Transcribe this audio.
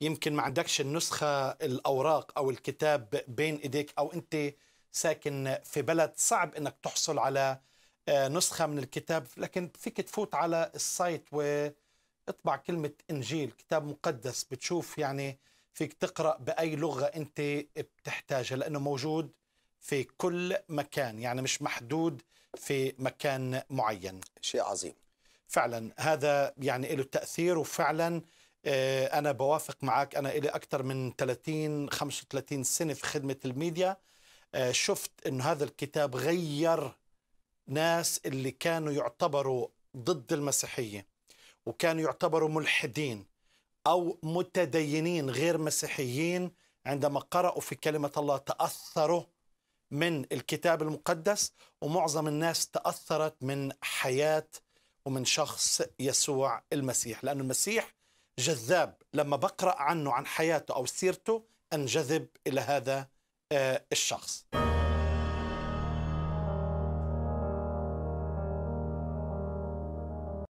يمكن ما عندكش النسخة الأوراق أو الكتاب بين إيديك أو أنت ساكن في بلد صعب أنك تحصل على آه، نسخة من الكتاب لكن فيك تفوت على السايت واطبع كلمة إنجيل كتاب مقدس بتشوف يعني فيك تقرأ بأي لغة أنت بتحتاجها لأنه موجود في كل مكان يعني مش محدود في مكان معين شيء عظيم فعلا هذا يعني له تأثير وفعلا آه، أنا بوافق معك أنا إلي أكثر من 30 35 سنة في خدمة الميديا آه، شفت أن هذا الكتاب غير ناس اللي كانوا يعتبروا ضد المسيحية وكانوا يعتبروا ملحدين أو متدينين غير مسيحيين عندما قرأوا في كلمة الله تأثروا من الكتاب المقدس ومعظم الناس تأثرت من حياة ومن شخص يسوع المسيح لأن المسيح جذاب لما بقرأ عنه عن حياته أو سيرته أنجذب إلى هذا آه، الشخص